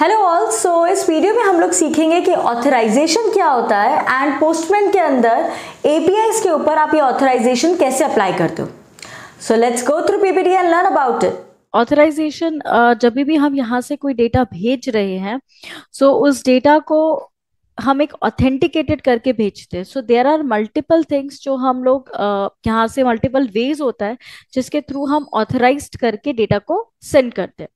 Hello all so इस video में हम लोग सीखेंगे कि ऑथराइजेशन क्या होता है एंड पोस्टमैन के अंदर ए के ऊपर आप ये ऑथराइजेशन कैसे अप्लाई करते हो so let's go through PPT and learn about it authorisation जब भी हम यहाँ से कोई डेटा भेज रहे हैं सो so उस डेटा को हम एक ऑथेंटिकेटेड करके भेजते हैं so there are multiple things जो हम लोग uh, यहाँ से मल्टीपल वेज होता है जिसके थ्रू हम ऑथराइज करके डेटा को सेंड करते हैं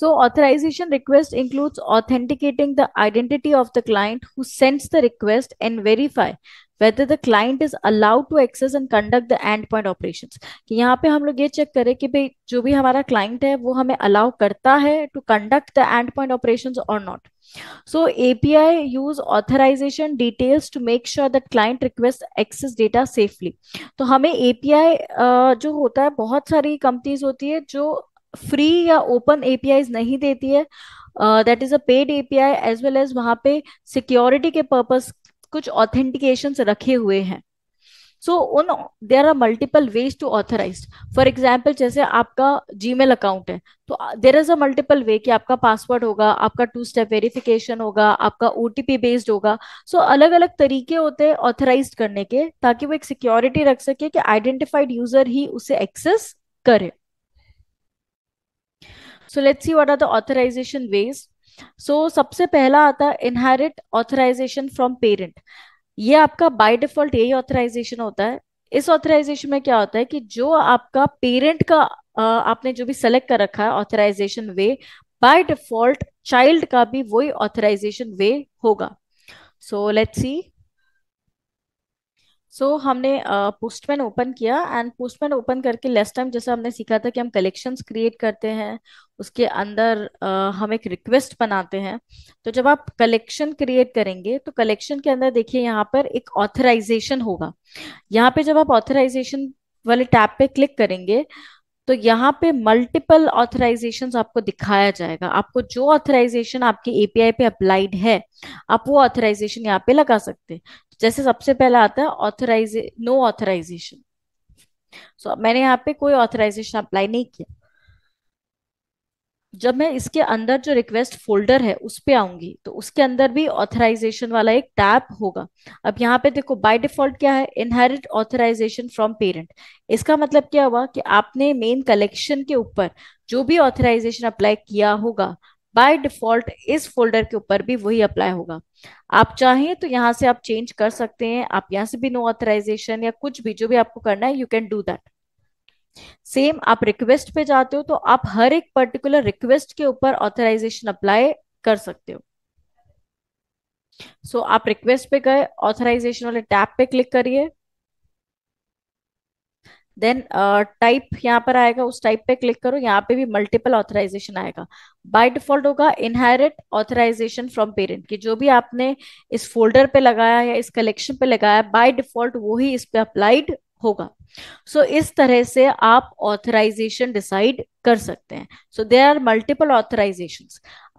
So authorization request includes authenticating the identity of the client who sends the request and verify whether the client is allowed to access and conduct the endpoint operations ki yahan pe hum log ye check kare ki bhai jo bhi hamara client hai wo hame allow karta hai to conduct the end point operations और not So API use authorization details to make sure that client requests access data safely. to hame API uh, जो होता है बहुत सारी companies होती है जो free या ओपन एपीआई नहीं देती है that is a paid API as well as वहां पे सिक्योरिटी के पर्पज कुछ ऑथेंटिकेशन रखे हुए हैं सो उन there are multiple ways to authorise for example जैसे आपका जी मेल अकाउंट है तो देर इज अ मल्टीपल वे कि आपका पासवर्ड होगा आपका टू स्टेप वेरिफिकेशन होगा आपका ओटीपी बेस्ड होगा सो so, अलग अलग तरीके होते हैं ऑथराइज करने के ताकि वो एक सिक्योरिटी रख सके कि आइडेंटिफाइड यूजर ही उसे एक्सेस करे so let's see what are the authorisation ways so सबसे पहला आता है इनहेरिट ऑथराइजेशन फ्रॉम पेरेंट ये आपका बाय डिफॉल्ट यही ऑथराइजेशन होता है इस ऑथराइजेशन में क्या होता है कि जो आपका पेरेंट का आपने जो भी सेलेक्ट कर रखा है authorisation way by default child का भी वही ऑथराइजेशन वे होगा so let's see so so, हमने पोस्टमैन uh, ओपन किया एंड पोस्टमैन ओपन करके लास्ट टाइम जैसा हमने सीखा था कि हम कलेक्शंस क्रिएट करते हैं उसके अंदर uh, हम एक रिक्वेस्ट बनाते हैं तो जब आप कलेक्शन क्रिएट करेंगे तो कलेक्शन के अंदर देखिए यहाँ पर एक ऑथराइजेशन होगा यहाँ पे जब आप ऑथराइजेशन वाले टैब पे क्लिक करेंगे तो यहाँ पे मल्टीपल ऑथराइजेशन आपको दिखाया जाएगा आपको जो ऑथराइजेशन आपके एपीआई पे अप्लाइड है आप वो ऑथराइजेशन यहाँ पे लगा सकते हैं जैसे सबसे पहला आता है ऑथराइजे नो ऑथराइजेशन सो मैंने यहाँ पे कोई ऑथराइजेशन अप्लाई नहीं किया जब मैं इसके अंदर जो रिक्वेस्ट फोल्डर है उस पर आऊंगी तो उसके अंदर भी ऑथराइजेशन वाला एक टैप होगा अब यहाँ पे देखो बाय डिफॉल्ट क्या है इनहेरिट ऑथराइजेशन फ्रॉम पेरेंट इसका मतलब क्या हुआ कि आपने मेन कलेक्शन के ऊपर जो भी ऑथराइजेशन अप्लाई किया होगा बाय डिफॉल्ट इस फोल्डर के ऊपर भी वही अप्लाई होगा आप चाहें तो यहाँ से आप चेंज कर सकते हैं आप यहाँ से भी नो ऑथराइजेशन या कुछ भी जो भी आपको करना है you can do that same आप रिक्वेस्ट पे जाते हो तो आप हर एक पर्टिकुलर रिक्वेस्ट के ऊपर ऑथराइजेशन अप्लाई कर सकते हो सो so, आप रिक्वेस्ट पे गए ऑथराइजेशन वाले टैब पे क्लिक करिए देन टाइप uh, यहाँ पर आएगा उस टाइप पे क्लिक करो यहाँ पे भी मल्टीपल ऑथराइजेशन आएगा बाय डिफॉल्ट होगा इनहेरिट ऑथराइजेशन फ्रॉम पेरेंट कि जो भी आपने इस फोल्डर पे लगाया या इस कलेक्शन पे लगाया बाय डिफॉल्ट वो ही इस पे अप्लाइड होगा सो so, इस तरह से आप ऑथराइजेशन डिसाइड कर सकते हैं so there are multiple authorisation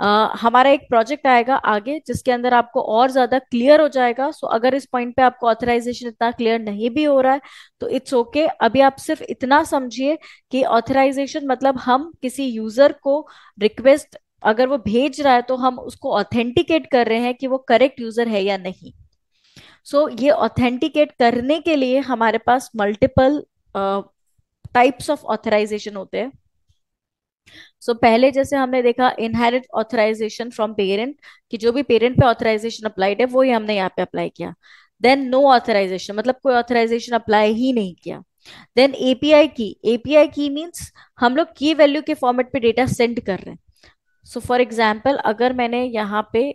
Uh, हमारा एक प्रोजेक्ट आएगा आगे जिसके अंदर आपको और ज्यादा क्लियर हो जाएगा सो so, अगर इस पॉइंट पे आपको ऑथराइजेशन इतना क्लियर नहीं भी हो रहा है तो इट्स ओके okay. अभी आप सिर्फ इतना समझिए कि ऑथराइजेशन मतलब हम किसी यूजर को रिक्वेस्ट अगर वो भेज रहा है तो हम उसको ऑथेंटिकेट कर रहे हैं कि वो करेक्ट यूजर है या नहीं सो so, ये ऑथेंटिकेट करने के लिए हमारे पास मल्टीपल टाइप्स ऑफ ऑथराइजेशन होते हैं सो so, पहले जैसे हमने देखा इनहेरिट ऑथराइजेशन फ्रॉम पेरेंट कि जो भी पेरेंट पे ऑथराइजेशन अप्लाइड है वो ही हमने यहाँ पे अप्लाई किया देन नो ऑथराइजेशन मतलब कोई ऑथराइजेशन अप्लाई ही नहीं किया देन एपीआई की एपीआई की मीन्स हम लोग की वैल्यू के फॉर्मेट पे डेटा सेंड कर रहे हैं सो फॉर एग्जाम्पल अगर मैंने यहाँ पे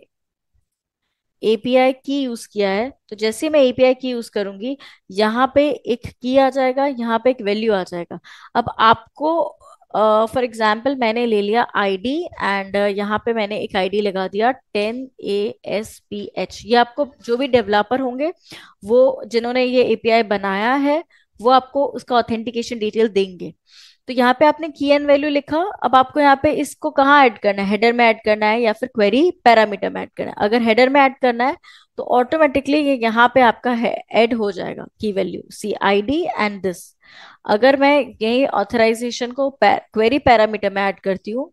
एपीआई की यूज किया है तो जैसे मैं एपीआई की यूज करूंगी यहाँ पे एक की आ जाएगा यहाँ पे एक वैल्यू आ जाएगा अब आपको फॉर uh, एग्जाम्पल मैंने ले लिया आई डी एंड यहाँ पे मैंने एक आई डी लगा दिया ten A S P H ये आपको जो भी डेवलपर होंगे वो जिन्होंने ये एपीआई बनाया है वो आपको उसका ऑथेंटिकेशन डिटेल देंगे तो यहाँ पे आपने की एन वैल्यू लिखा अब आपको यहाँ पे इसको कहाँ ऐड करना है हेडर में ऐड करना है या फिर क्वेरी पैरामीटर में ऐड करना है अगर हेडर में ऐड करना है तो ऑटोमेटिकली ये यहाँ पे आपका ऐड हो जाएगा की value C I D and this अगर मैं यही ऑथराइजेशन को क्वेरी पैरामीटर में ऐड करती हूँ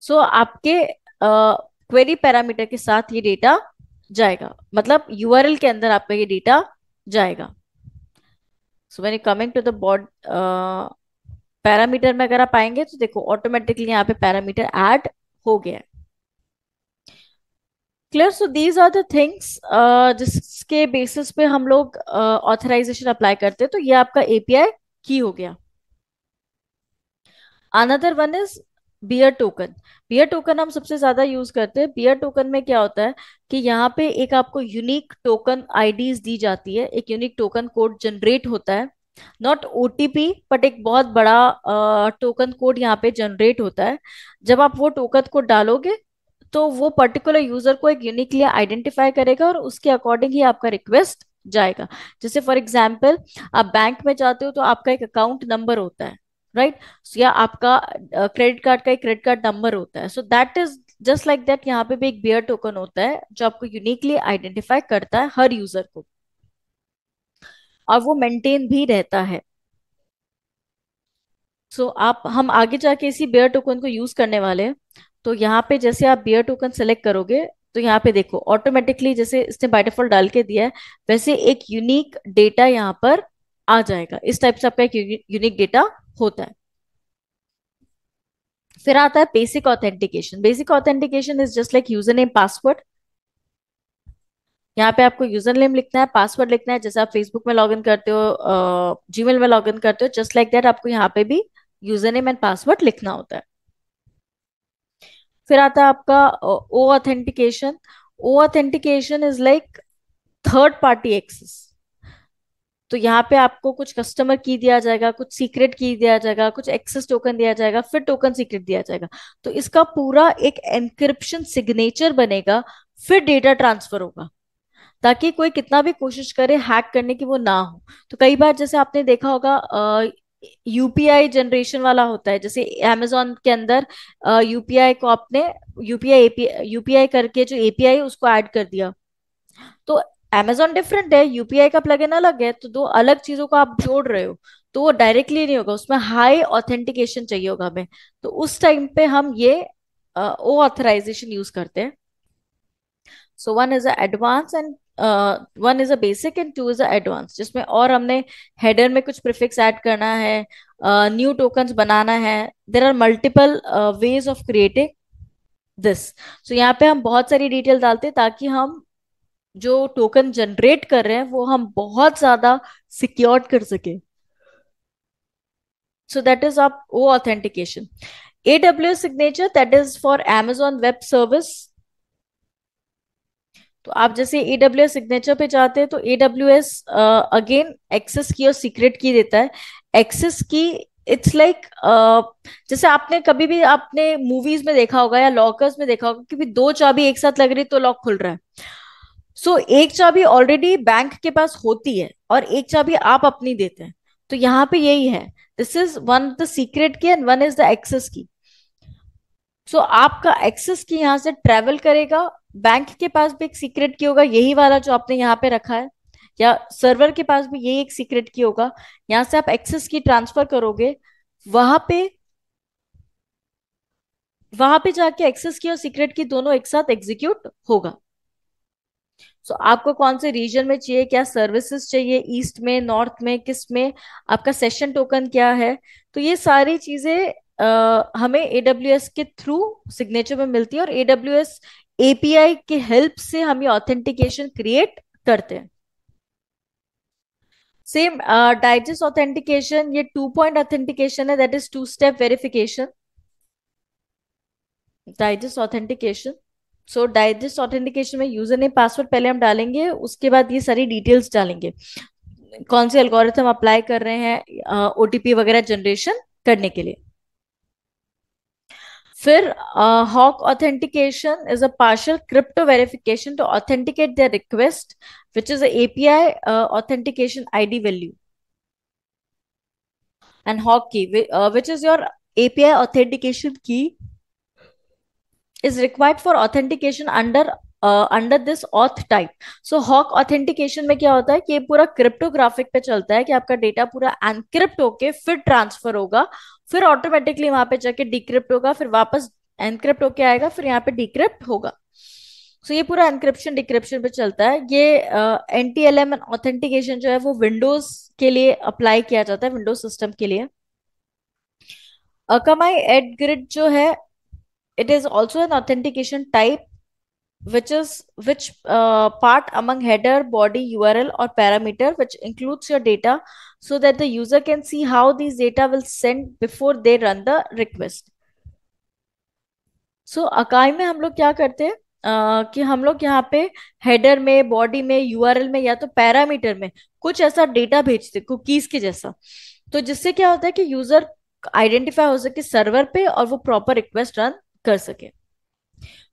सो so, आपके क्वेरी पैरामीटर के साथ ये डेटा जाएगा मतलब यूआरएल के अंदर आपका ये डेटा जाएगा सो मैंने coming to the body parameter में अगर आप आएंगे तो देखो ऑटोमेटिकली यहाँ पे पैरामीटर ऐड हो गया है clear so these are the things जिसके बेसिस पे हम लोग ऑथराइजेशन uh, अप्लाई करते हैं तो ये आपका एपीआई की हो गया another one is bearer token bearer token हम सबसे ज्यादा यूज करते हैं बियर टोकन में क्या होता है कि यहाँ पे एक आपको यूनिक टोकन आईडीज दी जाती है एक यूनिक टोकन कोड जनरेट होता है नॉट टीपी बट एक बहुत बड़ा टोकन uh, कोड यहाँ पे जनरेट होता है जब आप वो टोकन कोड डालोगे तो वो पर्टिकुलर यूजर को एक यूनिकली आइडेंटिफाई करेगा और उसके अकॉर्डिंग ही आपका रिक्वेस्ट जाएगा जैसे फॉर एग्जाम्पल आप बैंक में जाते हो तो आपका एक अकाउंट नंबर होता है राइट right? या आपका क्रेडिट कार्ड का एक क्रेडिट कार्ड नंबर होता है so that is just like that यहाँ पे भी एक बियर टोकन होता है जो आपको यूनिकली आइडेंटिफाई करता है हर यूजर को और वो मेंटेन भी रहता है सो so, आप हम आगे जाके इसी बियर टोकन को यूज करने वाले हैं तो यहाँ पे जैसे आप बियर टोकन सेलेक्ट करोगे तो यहाँ पे देखो ऑटोमेटिकली जैसे इसने बाइटफॉल डाल के दिया है वैसे एक यूनिक डेटा यहाँ पर आ जाएगा इस टाइप से आपका एक यूनिक डेटा होता है फिर आता है basic authentication basic authentication is just like user name password यहाँ पे आपको यूजर नेम लिखना है पासवर्ड लिखना है जैसे आप फेसबुक में लॉगिन करते हो जीमेल में लॉगिन करते हो जस्ट लाइक दैट आपको यहाँ पे भी यूजर नेम एंड पासवर्ड लिखना होता है फिर आता है आपका O authentication O authentication is like third party access तो यहाँ पे आपको कुछ कस्टमर की दिया जाएगा कुछ सीक्रेट की दिया जाएगा कुछ एक्सेस टोकन दिया जाएगा फिर टोकन सीक्रेट दिया जाएगा तो इसका पूरा एक एनक्रिप्शन सिग्नेचर बनेगा फिर डेटा ट्रांसफर होगा ताकि कोई कितना भी कोशिश करे हैक करने की वो ना हो तो कई बार जैसे आपने देखा होगा यूपीआई जनरेशन वाला होता है जैसे अमेजोन के अंदर यूपीआई को आपने यूपीआई यूपीआई करके जो एपीआई उसको ऐड कर दिया तो अमेजोन डिफरेंट है यूपीआई का प्लगइन अलग है तो दो अलग चीजों को आप जोड़ रहे हो तो वो डायरेक्टली नहीं होगा उसमें हाई ऑथेंटिकेशन चाहिए होगा हमें तो उस टाइम पे हम ये ओ ऑथराइजेशन यूज करते हैं so one is advance and one is a basic and two is a advance जिसमें और हमने हेडर में कुछ प्रिफिक्स ऐड करना है न्यू uh, टोकन्स बनाना है there are multiple ways of creating this so यहाँ पे हम बहुत सारी डिटेल डालते हैं ताकि हम जो टोकन जनरेट कर रहे हैं वो हम बहुत ज्यादा सिक्योर कर सके सो दैट इज आप वो authentication AWS signature that is for Amazon web service तो आप जैसे ए डब्ल्यू एस सिग्नेचर पे जाते हैं तो A W S again access key और सीक्रेट की देता है एक्सेस की इट्स लाइक like, uh, जैसे आपने कभी भी आपने मूवीज में देखा होगा या लॉकर्स में देखा होगा क्योंकि दो चाबी एक साथ लग रही तो लॉक खुल रहा है सो so, एक चाबी ऑलरेडी बैंक के पास होती है और एक चाबी आप अपनी देते हैं तो यहाँ पे यही है this is one the secret key and one is the access key so so, आपका एक्सेस की यहाँ से ट्रेवल करेगा बैंक के पास भी एक सीक्रेट की होगा यही वाला जो आपने यहाँ पे रखा है या सर्वर के पास भी यही एक सीक्रेट की होगा यहाँ से आप एक्सेस की ट्रांसफर करोगे वहां पे वहां पे जाके एक्सेस की और सीक्रेट की दोनों एक साथ एग्जीक्यूट होगा सो so, आपको कौन से रीजन में चाहिए क्या सर्विसेज चाहिए ईस्ट में नॉर्थ में किस में आपका सेशन टोकन क्या है तो ये सारी चीजें हमें ए के थ्रू सिग्नेचर में मिलती है और ए एपीआई के हेल्प से हम ये ऑथेंटिकेशन क्रिएट करते हैं सेम डाइजेस्ट ऑथेंटिकेशन ये टू पॉइंट ऑथेंटिकेशन है that is two step verification digest authentication so digest authentication में यूजर ने पासवर्ड पहले हम डालेंगे उसके बाद ये सारी डिटेल्स डालेंगे कौन से एल्गोरिथम अप्लाई कर रहे हैं ओटीपी uh, वगैरह जनरेशन करने के लिए Fir uh, Hawk authentication is a partial crypto verification to authenticate their request, which is an API uh, authentication ID value. And Hawk key, uh, which is your API authentication key, is required for authentication under under this auth type so hawk authentication में क्या होता है कि पूरा cryptographic पे चलता है कि आपका डेटा पूरा एनक्रिप्ट होके फिर ट्रांसफर होगा फिर ऑटोमेटिकली वहां पे जाके डिक्रिप्ट होगा फिर वापस एनक्रिप्ट होके आएगा फिर यहाँ पे डिक्रिप्ट होगा सो so, ये पूरा एनक्रिप्शन डिक्रिप्शन पे चलता है ये N T L M and authentication जो है वो विंडोज के लिए अप्लाई किया जाता है विंडोज सिस्टम के लिए अकमाई एड ग्रिड जो है it is also an authentication type which is which uh, part among header body url or parameter which includes your data so that the user can see how these data will send before they run the request so so, अकाई में हम लोग क्या करते हैं Uh, कि हम लोग यहाँ पे हेडर में बॉडी में यूआरएल में या तो पैरामीटर में कुछ ऐसा डेटा भेजते कुकीज के जैसा तो जिससे क्या होता है कि यूजर आइडेंटिफाई हो सके सर्वर पे और वो प्रॉपर रिक्वेस्ट रन कर सके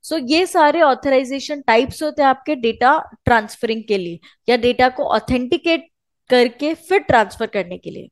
सो so, ये सारे ऑथराइजेशन टाइप्स होते हैं आपके डेटा ट्रांसफरिंग के लिए या डेटा को ऑथेंटिकेट करके फिर ट्रांसफर करने के लिए